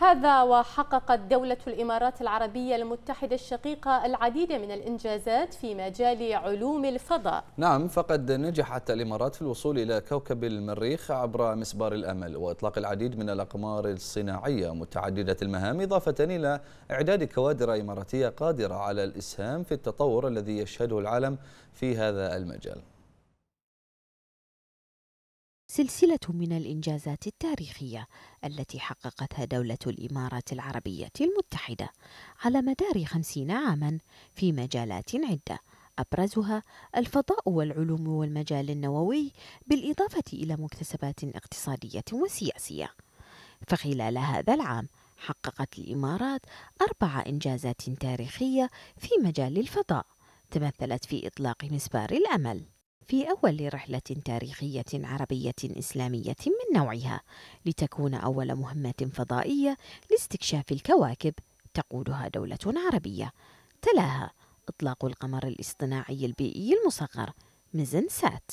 هذا وحققت دولة الإمارات العربية المتحدة الشقيقة العديد من الإنجازات في مجال علوم الفضاء نعم فقد نجحت الإمارات في الوصول إلى كوكب المريخ عبر مسبار الأمل وإطلاق العديد من الأقمار الصناعية متعددة المهام إضافة إلى إعداد كوادر إماراتية قادرة على الإسهام في التطور الذي يشهده العالم في هذا المجال سلسلة من الإنجازات التاريخية التي حققتها دولة الإمارات العربية المتحدة على مدار خمسين عاما في مجالات عدة أبرزها الفضاء والعلوم والمجال النووي بالإضافة إلى مكتسبات اقتصادية وسياسية فخلال هذا العام حققت الإمارات أربع إنجازات تاريخية في مجال الفضاء تمثلت في إطلاق مسبار الأمل في أول رحلة تاريخية عربية إسلامية من نوعها لتكون أول مهمة فضائية لاستكشاف الكواكب تقودها دولة عربية تلاها إطلاق القمر الاصطناعي البيئي المصغر ميزن سات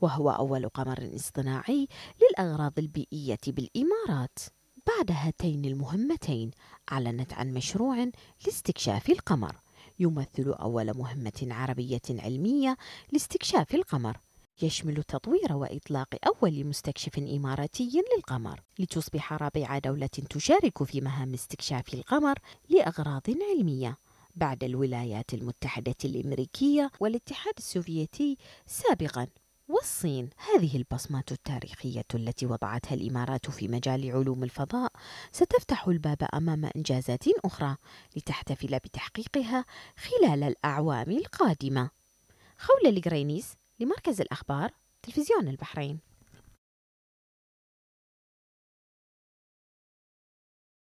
وهو أول قمر اصطناعي للأغراض البيئية بالإمارات بعد هاتين المهمتين أعلنت عن مشروع لاستكشاف القمر يمثل أول مهمة عربية علمية لاستكشاف القمر يشمل تطوير وإطلاق أول مستكشف إماراتي للقمر لتصبح رابع دولة تشارك في مهام استكشاف القمر لأغراض علمية بعد الولايات المتحدة الأمريكية والاتحاد السوفيتي سابقاً والصين هذه البصمات التاريخية التي وضعتها الإمارات في مجال علوم الفضاء ستفتح الباب أمام إنجازات أخرى لتحتفل بتحقيقها خلال الأعوام القادمة خولة لجرينيس لمركز الأخبار تلفزيون البحرين